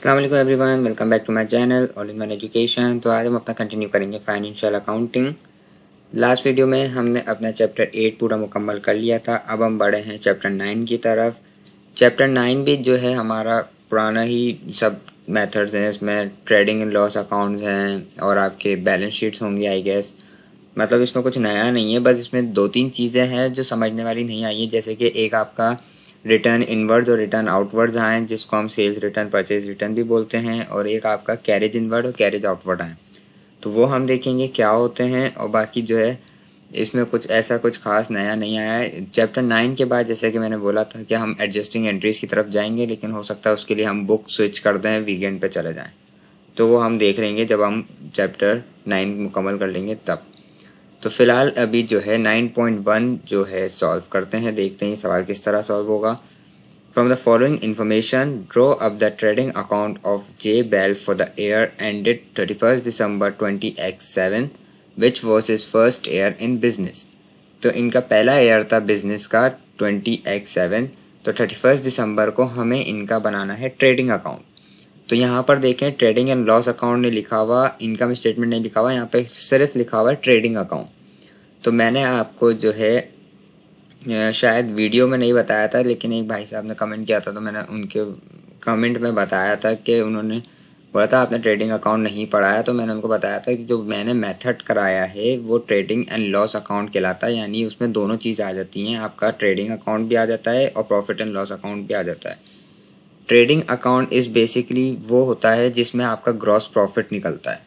Allah everyone welcome back to my channel all in one education तो आज हम अपना कंटिन्यू करेंगे फाइनेंशियल अकाउंटिंग लास्ट वीडियो में हमने अपना चैप्टर एट पूरा मुकम्मल कर लिया था अब हम बढ़े हैं चैप्टर नाइन की तरफ चैप्टर नाइन भी जो है हमारा पुराना ही सब मेथड्स हैं इसमें ट्रेडिंग एंड लॉस अकाउंट्स हैं और आपके बैलेंस शीट्स होंगी आई गेस मतलब इसमें कुछ नया नहीं है बस इसमें दो तीन चीज़ें हैं जो समझने वाली नहीं आई है जैसे कि एक आपका रिटर्न इनवर्ड्स और रिटर्न आउटवर्ड्स आएँ जिसको हम सेल्स रिटर्न परचेज रिटर्न भी बोलते हैं और एक आपका कैरेज इनवर्ड और कैरेज आउटवर्ड आएँ तो वो हम देखेंगे क्या होते हैं और बाकी जो है इसमें कुछ ऐसा कुछ खास नया नहीं आया है चैप्टर नाइन के बाद जैसे कि मैंने बोला था कि हम एडजस्टिंग एंट्रीज़ की तरफ जाएंगे लेकिन हो सकता है उसके लिए हम बुक स्विच कर दें वीकेंड पर चले जाएँ तो वो हम देख लेंगे जब हम चैप्टर नाइन मुकम्मल कर लेंगे तब तो फिलहाल अभी जो है 9.1 जो है सॉल्व करते हैं देखते हैं सवाल किस तरह सॉल्व होगा from the following information draw up the trading account of J Bell for the year ended thirty first December twenty X seven which was is first year in business तो इनका पहला ईयर था business का twenty X seven तो thirty first December को हमें इनका बनाना है ट्रेडिंग अकाउंट तो यहाँ पर देखें ट्रेडिंग एंड लॉस अकाउंट ने लिखा हुआ इनकम स्टेटमेंट नहीं लिखा हुआ यहाँ पे सिर्फ लिखा हुआ है ट्रेडिंग अकाउंट तो मैंने आपको जो है शायद वीडियो में नहीं बताया था लेकिन एक भाई साहब ने कमेंट किया था तो मैंने उनके कमेंट में बताया था कि उन्होंने बोला था आपने ट्रेडिंग अकाउंट नहीं पढ़ाया तो मैंने उनको बताया था कि जो मैंने मेथड कराया है वो ट्रेडिंग एंड लॉस अकाउंट कहलाता है यानी उसमें दोनों चीज़ आ जाती हैं आपका ट्रेडिंग अकाउंट भी आ जाता है और प्रॉफिट एंड लॉस अकाउंट भी आ जाता है ट्रेडिंग अकाउंट इज़ बेसिकली वो होता है जिसमें आपका ग्रॉस प्रॉफिट निकलता है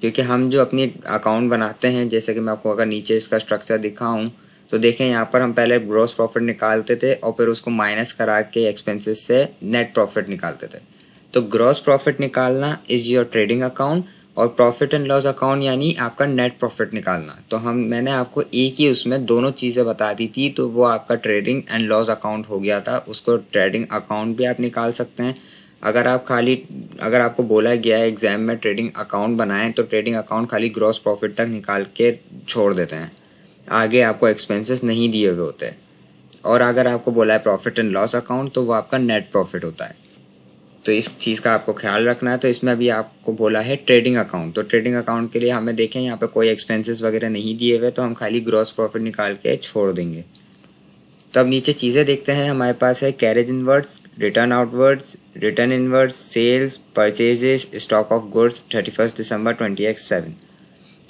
क्योंकि हम जो अपनी अकाउंट बनाते हैं जैसे कि मैं आपको अगर नीचे इसका स्ट्रक्चर दिखाऊँ तो देखें यहाँ पर हम पहले ग्रॉस प्रॉफिट निकालते थे और फिर उसको माइनस करा के एक्सपेंसेस से नेट प्रॉफिट निकालते थे तो ग्रॉस प्रॉफिट निकालना इज़ योर ट्रेडिंग अकाउंट और प्रॉफिट एंड लॉस अकाउंट यानी आपका नेट प्रॉफिट निकालना तो हम मैंने आपको एक ही उसमें दोनों चीज़ें बता दी थी तो वो आपका ट्रेडिंग एंड लॉस अकाउंट हो गया था उसको ट्रेडिंग अकाउंट भी आप निकाल सकते हैं अगर आप खाली अगर आपको बोला गया है एग्ज़ाम में ट्रेडिंग अकाउंट बनाएं तो ट्रेडिंग अकाउंट खाली ग्रॉस प्रॉफिट तक निकाल के छोड़ देते हैं आगे आपको एक्सपेंसेस नहीं दिए हुए होते और अगर आपको बोला है प्रॉफिट एंड लॉस अकाउंट तो वो आपका नेट प्रॉफिट होता है तो इस चीज़ का आपको ख्याल रखना है तो इसमें अभी आपको बोला है ट्रेडिंग अकाउंट तो ट्रेडिंग अकाउंट के लिए हमें देखें यहाँ पे कोई एक्सपेंसेस वगैरह नहीं दिए हुए तो हम खाली ग्रॉस प्रॉफिट निकाल के छोड़ देंगे तो अब नीचे चीज़ें देखते हैं हमारे पास है carriage inwards return outwards return inwards sales purchases stock of goods thirty first December twenty X seven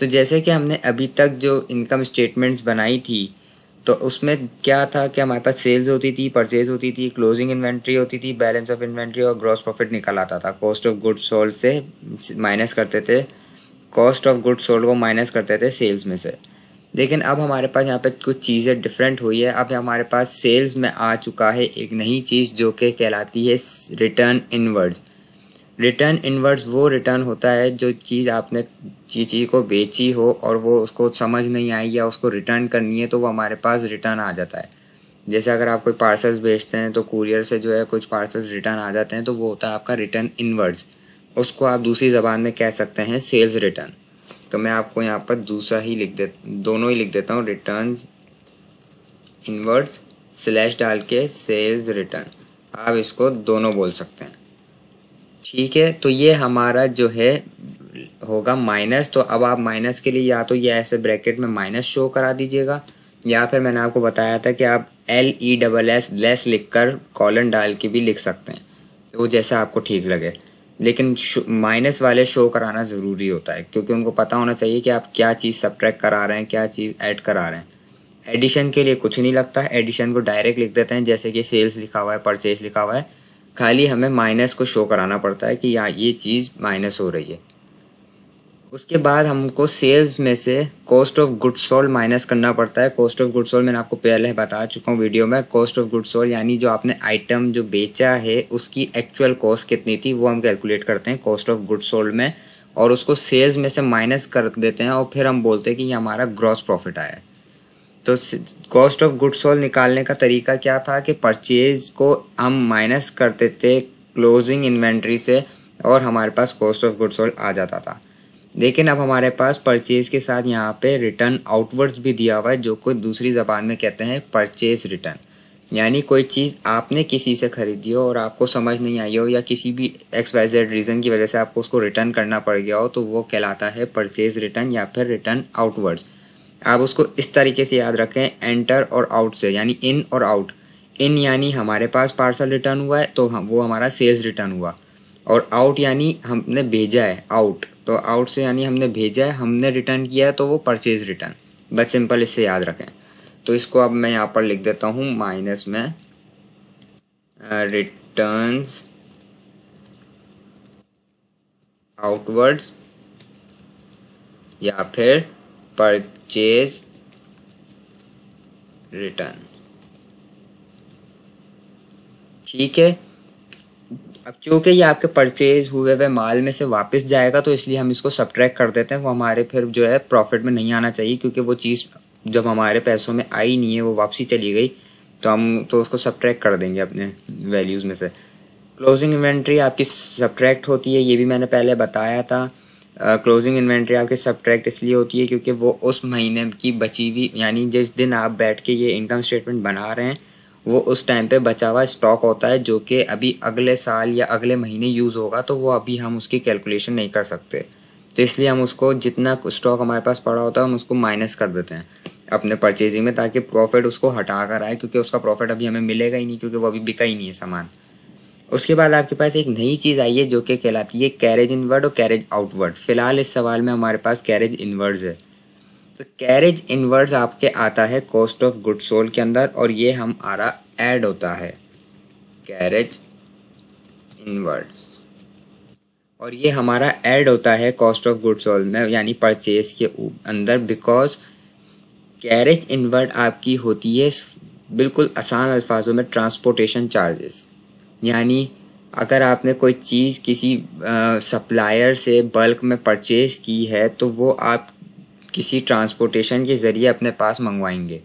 तो जैसे कि हमने अभी तक जो इनकम स्टेटमेंट्स बनाई थी तो उसमें क्या था कि हमारे पास सेल्स होती थी परचेज होती थी क्लोजिंग इन्वेंट्री होती थी बैलेंस ऑफ इन्वेंट्री और ग्रॉस प्रॉफिट निकल आता था कॉस्ट ऑफ गुड सोल्ड से माइनस करते थे कॉस्ट ऑफ गुड सोल्ड को माइनस करते थे सेल्स में से लेकिन अब हमारे पास यहाँ पे कुछ चीज़ें डिफरेंट हुई है अब हमारे पास सेल्स में आ चुका है एक नई चीज़ जो कि कहलाती है रिटर्न इनवर्ड्स रिटर्न इनवर्स वो रिटर्न होता है जो चीज़ आपने चीज़ को बेची हो और वो उसको समझ नहीं आई या उसको रिटर्न करनी है तो वो हमारे पास रिटर्न आ जाता है जैसे अगर आप कोई पार्सल्स भेजते हैं तो कुरियर से जो है कुछ पार्सल्स रिटर्न आ जाते हैं तो वो होता है आपका रिटर्न इनवर्ड्स उसको आप दूसरी ज़बान में कह सकते हैं सेल्स रिटर्न तो मैं आपको यहाँ पर दूसरा ही लिख दे दोनों ही लिख देता हूँ रिटर्न इनवर्ड्स स्लैश डाल के सेल्स रिटर्न आप इसको दोनों बोल सकते हैं ठीक है तो ये हमारा जो है होगा माइनस तो अब आप माइनस के लिए या तो ये ऐसे ब्रैकेट में माइनस शो करा दीजिएगा या फिर मैंने आपको बताया था कि आप L E double S less लिख कर कॉलन डाल के भी लिख सकते हैं तो जैसा आपको ठीक लगे लेकिन माइनस वाले शो कराना ज़रूरी होता है क्योंकि उनको पता होना चाहिए कि आप क्या चीज़ सब्ट्रैक करा रहे हैं क्या चीज़ ऐड करा रहे हैं एडिशन के लिए कुछ नहीं लगता एडिशन को डायरेक्ट लिख देते हैं जैसे कि सेल्स लिखा हुआ है परचेज लिखा हुआ है खाली हमें माइनस को शो कराना पड़ता है कि यहाँ ये चीज़ माइनस हो रही है उसके बाद हमको सेल्स में से cost of good sold minus करना पड़ता है कॉस्ट ऑफ गुड सोल्ड मैंने आपको पहले बता चुका हूँ वीडियो में कॉस्ट ऑफ गुड सोल्ड यानी जो आपने आइटम जो बेचा है उसकी एक्चुअल कॉस्ट कितनी थी वो हम कैलकुलेट करते हैं कॉस्ट ऑफ गुड सोल्ड में और उसको सेल्स में से माइनस कर देते हैं और फिर हम बोलते हैं कि ये हमारा ग्रॉस प्रॉफिट आया है तो कॉस्ट ऑफ गुड सोल निकालने का तरीका क्या था कि परचेज को हम माइनस करते थे क्लोजिंग इन्वेंट्री से और हमारे पास कॉस्ट ऑफ गुड सोल आ जाता था लेकिन अब हमारे पास परचेज़ के साथ यहाँ पे रिटर्न आउटवर्ड्स भी दिया हुआ है जो कोई दूसरी ज़बान में कहते हैं परचेज़ रिटर्न यानी कोई चीज़ आपने किसी से ख़रीदी हो और आपको समझ नहीं आई हो या किसी भी एक्स वाई जेड रीज़न की वजह से आपको उसको रिटर्न करना पड़ गया हो तो वो कहलाता है परचेज़ रिटर्न या फिर रिटर्न आउटवर्ड्स आप उसको इस तरीके से याद रखें एंटर और आउट से यानी इन और आउट इन यानी हमारे पास पार्सल रिटर्न हुआ है तो हम वो हमारा सेल्स रिटर्न हुआ और आउट यानी हमने भेजा है आउट तो आउट से यानी हमने भेजा है हमने रिटर्न किया है तो वो परचेज रिटर्न बस सिंपल इससे याद रखें तो इसको अब मैं यहाँ पर लिख देता हूँ माइनस में रिटर्न uh, आउटवर्ड्स या फिर परचेज रिटर्न ठीक है अब चूँकि ये आपके परचेज हुए हुए माल में से वापस जाएगा तो इसलिए हम इसको सब्ट्रैक्ट कर देते हैं वो हमारे फिर जो है प्रॉफिट में नहीं आना चाहिए क्योंकि वो चीज़ जब हमारे पैसों में आई नहीं है वो वापसी चली गई तो हम तो उसको सब्ट्रैक्ट कर देंगे अपने वैल्यूज़ में से क्लोजिंग इन्वेंट्री आपकी सब्ट्रैक्ट होती है ये भी मैंने पहले बताया था क्लोजिंग इन्वेंट्री आपके सब्ट्रैक्ट इसलिए होती है क्योंकि वो उस महीने की बची हुई यानी जिस दिन आप बैठ के ये इनकम स्टेटमेंट बना रहे हैं वो उस टाइम पे बचा हुआ स्टॉक होता है जो कि अभी अगले साल या अगले महीने यूज़ होगा तो वो अभी हम उसकी कैलकुलेशन नहीं कर सकते तो इसलिए हम उसको जितना स्टॉक हमारे पास पड़ा होता है हम उसको माइनस कर देते हैं अपने परचेजिंग में ताकि प्रॉफिट उसको हटा कर आए क्योंकि उसका प्रॉफिट अभी हमें मिलेगा ही नहीं क्योंकि वो अभी बिका ही नहीं है सामान उसके बाद आपके पास एक नई चीज़ आई है जो कि कहलाती है कैरेज इनवर्ड और कैरेज आउटवर्ड फिलहाल इस सवाल में हमारे पास कैरेज इनवर्ड है तो कैरेज इनवर्ड आपके आता है कॉस्ट ऑफ गुड सोल के अंदर और ये हमारा ऐड होता है कैरेज इनवर्ड और ये हमारा ऐड होता है कॉस्ट ऑफ गुड सोल में यानी परचेज के अंदर बिकॉज कैरेज इनवर्ड आपकी होती है बिल्कुल आसान अल्फाजों में ट्रांसपोर्टेशन चार्जेस यानी अगर आपने कोई चीज़ किसी सप्लायर से बल्क में परचेज़ की है तो वो आप किसी ट्रांसपोर्टेशन के ज़रिए अपने पास मंगवाएंगे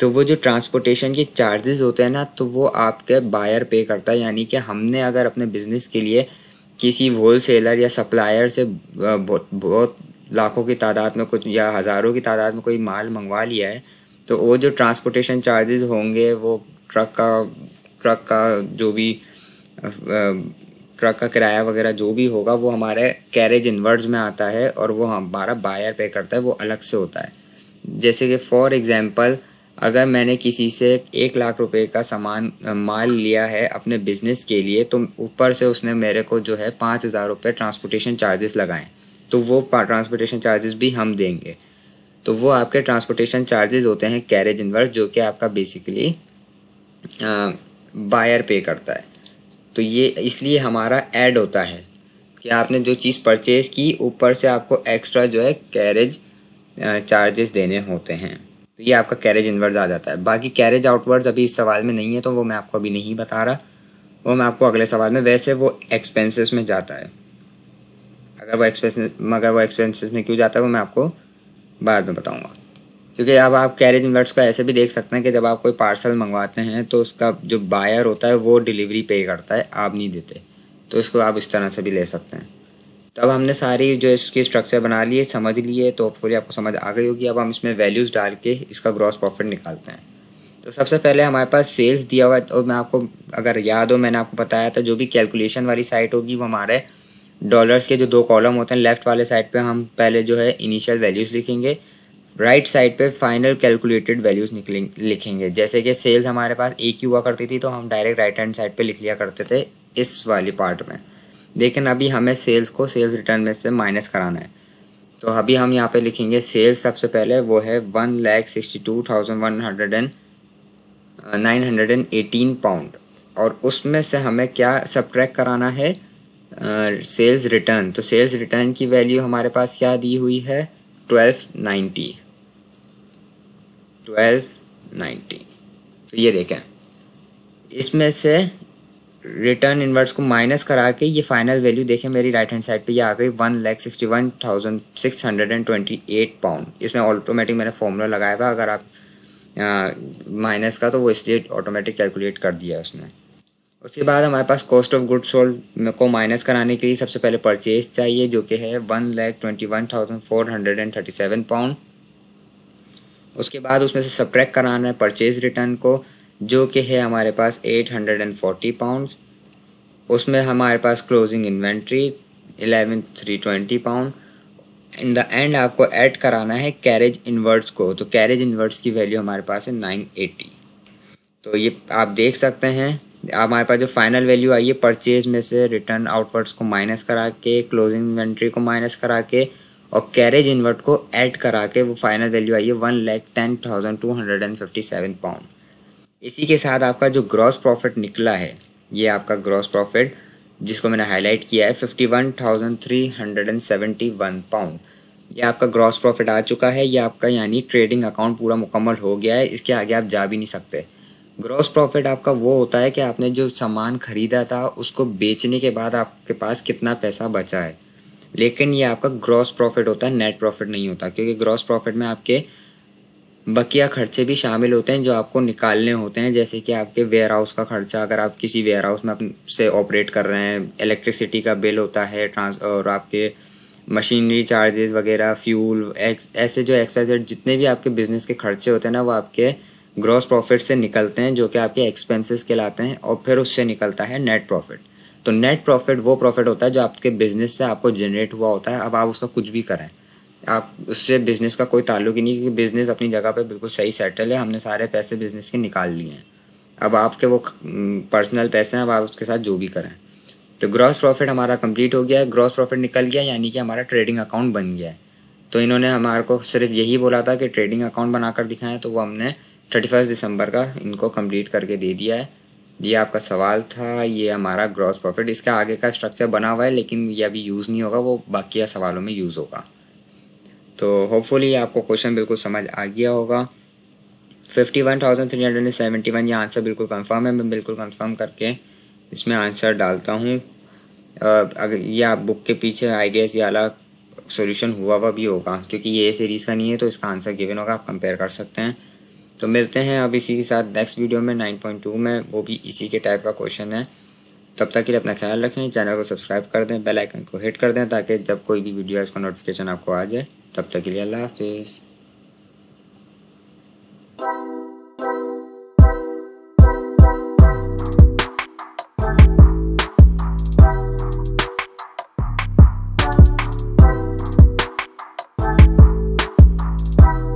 तो वो जो ट्रांसपोर्टेशन के चार्जेस होते हैं ना तो वो आपके बायर पे करता है यानी कि हमने अगर अपने बिज़नेस के लिए किसी होल सेलर या सप्लायर से बहुत बहुत लाखों की तादाद में कुछ या हज़ारों की तादाद में कोई माल मंगवा लिया है तो वो जो ट्रांसपोर्टेशन चार्जेस होंगे वो ट्रक का ट्रक का जो भी ट्रक का किराया वगैरह जो भी होगा वो हमारे कैरेज इनवर्ड्स में आता है और वो हमारा बायर पे करता है वो अलग से होता है जैसे कि फॉर एग्ज़ाम्पल अगर मैंने किसी से एक लाख रुपए का सामान माल लिया है अपने बिज़नेस के लिए तो ऊपर से उसने मेरे को जो है पाँच हज़ार रुपये ट्रांसपोर्टेशन चार्जेस लगाएं तो वो ट्रांसपोर्टेशन चार्जेस भी हम देंगे तो वो आपके ट्रांसपोर्टेशन चार्जेस होते हैं कैरेज इन्वर्ट जो कि आपका बेसिकली बायर पे करता है तो ये इसलिए हमारा ऐड होता है कि आपने जो चीज़ परचेज़ की ऊपर से आपको एक्स्ट्रा जो है कैरेज चार्जेस देने होते हैं तो ये आपका कैरेज इनवर्ड्स आ जाता है बाकी कैरेज आउटवर्ड्स अभी इस सवाल में नहीं है तो वो मैं आपको अभी नहीं बता रहा वो मैं आपको अगले सवाल में वैसे वो एक्सपेंसेस में जाता है अगर वो एक्सपेंस मगर वो एक्सपेंसिस में क्यों जाता है वो मैं आपको बाद में बताऊँगा क्योंकि अब आप कैरेज इन्वर्ट्स को ऐसे भी देख सकते हैं कि जब आप कोई पार्सल मंगवाते हैं तो उसका जो बायर होता है वो डिलीवरी पे करता है आप नहीं देते तो इसको आप इस तरह से भी ले सकते हैं तो अब हमने सारी जो इसकी स्ट्रक्चर बना लिए समझ लिए तो होपफुली आपको समझ आ गई होगी अब हम इसमें वैल्यूज़ डाल के इसका ग्रॉस प्रॉफिट निकालते हैं तो सबसे पहले हमारे पास सेल्स दिया हुआ है और तो मैं आपको अगर याद हो मैंने आपको बताया था जो भी कैलकुलेशन वाली साइट होगी वो हमारे डॉलर्स के जो दो कॉलम होते हैं लेफ्ट वाले साइड पे हम पहले जो है इनिशियल वैल्यूज़ लिखेंगे राइट साइड पे फाइनल कैलकुलेटेड वैल्यूज निकलेंगे लिखेंगे जैसे कि सेल्स हमारे पास एक ही हुआ करती थी तो हम डायरेक्ट राइट हैंड साइड पे लिख लिया करते थे इस वाली पार्ट में लेकिन अभी हमें सेल्स को सेल्स रिटर्न में से माइनस कराना है तो अभी हम यहाँ पे लिखेंगे सेल्स सबसे पहले वो है one lakh sixty two thousand one hundred and nine hundred and eighteen pound और उसमें से हमें क्या सब्ट्रैक कराना है सेल्स uh, रिटर्न तो सेल्स रिटर्न की वैल्यू हमारे पास क्या दी हुई है ट्वेल्व नाइन्टी ट्वेल्व नाइन्टी तो ये देखें इसमें से रिटर्न इन्वर्ट्स को माइनस करा के ये फाइनल वैल्यू देखें मेरी राइट हैंड साइड पे ये आ गई one lakh sixty one thousand six hundred and twenty eight pound इसमें ऑटोमेटिक मैंने फॉर्मूला लगाया हुआ अगर आप माइनस का तो वो इसलिए ऑटोमेटिक कैलकुलेट कर दिया उसने उसके बाद हमारे पास कॉस्ट ऑफ गुड सोल्ड को माइनस कराने के लिए सबसे पहले परचेज चाहिए जो कि है one lakh twenty one thousand four hundred and thirty seven pound उसके बाद उसमें से सब्ट्रैक कराना है परचेज रिटर्न को जो कि है हमारे पास eight hundred and forty pound उसमें हमारे पास closing inventory eleven three twenty pound in the end आपको ऐड कराना है कैरेज इन्वर्ट्स को तो कैरेज इन्वर्ट्स की वैल्यू हमारे पास है नाइन एटी तो ये आप देख सकते हैं हमारे पास जो फाइनल वैल्यू आई है परचेज में से रिटर्न आउटवर्ड्स को माइनस करा के क्लोजिंग इन्वेंट्री को माइनस करा के और कैरेज इन्वर्ट को ऐड करा के वो फाइनल वैल्यू आई है one lakh ten thousand two hundred and fifty seven pound इसी के साथ आपका जो ग्रॉस प्रॉफिट निकला है ये आपका ग्रॉस प्रॉफिट जिसको मैंने हाईलाइट किया है fifty one thousand three hundred and seventy one pound ये आपका ग्रॉस प्रॉफिट आ चुका है ये आपका यानी ट्रेडिंग अकाउंट पूरा मुकम्मल हो गया है इसके आगे आप जा भी नहीं सकते ग्रॉस प्रॉफिट आपका वो होता है कि आपने जो सामान ख़रीदा था उसको बेचने के बाद आपके पास कितना पैसा बचा है लेकिन ये आपका ग्रॉस प्रॉफिट होता है नेट प्रॉफिट नहीं होता क्योंकि ग्रॉस प्रॉफिट में आपके बकिया खर्चे भी शामिल होते हैं जो आपको निकालने होते हैं जैसे कि आपके वेयर हाउस का खर्चा अगर आप किसी वेयर हाउस में से ऑपरेट कर रहे हैं इलेक्ट्रिसिटी का बिल होता है ट्रांस और आपके मशीनरी चार्जेस वगैरह फ्यूल एक्स ऐसे जो एक्सवाइजेड जितने भी आपके बिजनेस के खर्चे होते हैं ना वो आपके ग्रॉस प्रॉफिट से निकलते हैं जो कि आपके एक्सपेंसेस कहलाते हैं और फिर उससे निकलता है नेट प्रॉफिट तो नेट प्रॉफिट वो प्रॉफिट होता है जो आपके बिजनेस से आपको जनरेट हुआ होता है अब आप उसका कुछ भी करें आप उससे बिज़नेस का कोई ताल्लुक ही नहीं क्योंकि बिज़नेस अपनी जगह पे बिल्कुल सही सेटल है हमने सारे पैसे बिज़नेस के निकाल लिए हैं अब आपके वो पर्सनल हम्म, पैसे हैं अब आप उसके साथ जो भी करें तो ग्रॉस प्रॉफिट हमारा कंप्लीट हो गया है ग्रॉस प्रॉफिट निकल गया यानी कि हमारा ट्रेडिंग अकाउंट बन गया है तो इन्होंने हमारे को सिर्फ यही बोला था कि ट्रेडिंग अकाउंट बनाकर दिखाएं तो वो हमने थर्टी फर्स्ट दिसंबर का इनको कंप्लीट करके दे दिया है ये आपका सवाल था ये हमारा ग्रॉस प्रॉफिट इसका आगे का स्ट्रक्चर बना हुआ है लेकिन ये अभी यूज़ नहीं होगा वो बाकी सवालों में यूज़ होगा तो होपफुली आपको क्वेश्चन बिल्कुल समझ आ गया होगा fifty one thousand three hundred and seventy one ये आंसर बिल्कुल कंफर्म है मैं बिल्कुल कंफर्म करके इसमें आंसर डालता हूँ अगर ये आप बुक के पीछे आई गेस ये अलग सोल्यूशन हुआ हुआ भी होगा क्योंकि ये सीरीज़ का नहीं है तो इसका आंसर गिवन होगा आप कंपेयर कर सकते हैं तो मिलते हैं अब इसी के साथ नेक्स्ट वीडियो में 9.2 में वो भी इसी के टाइप का क्वेश्चन है तब तक के लिए अपना ख्याल रखें चैनल को सब्सक्राइब कर दें बेल आइकन को हिट कर दें ताकि जब कोई भी वीडियो है उसका नोटिफिकेशन आपको आ जाए तब तक के लिए अल्लाह हाफिज़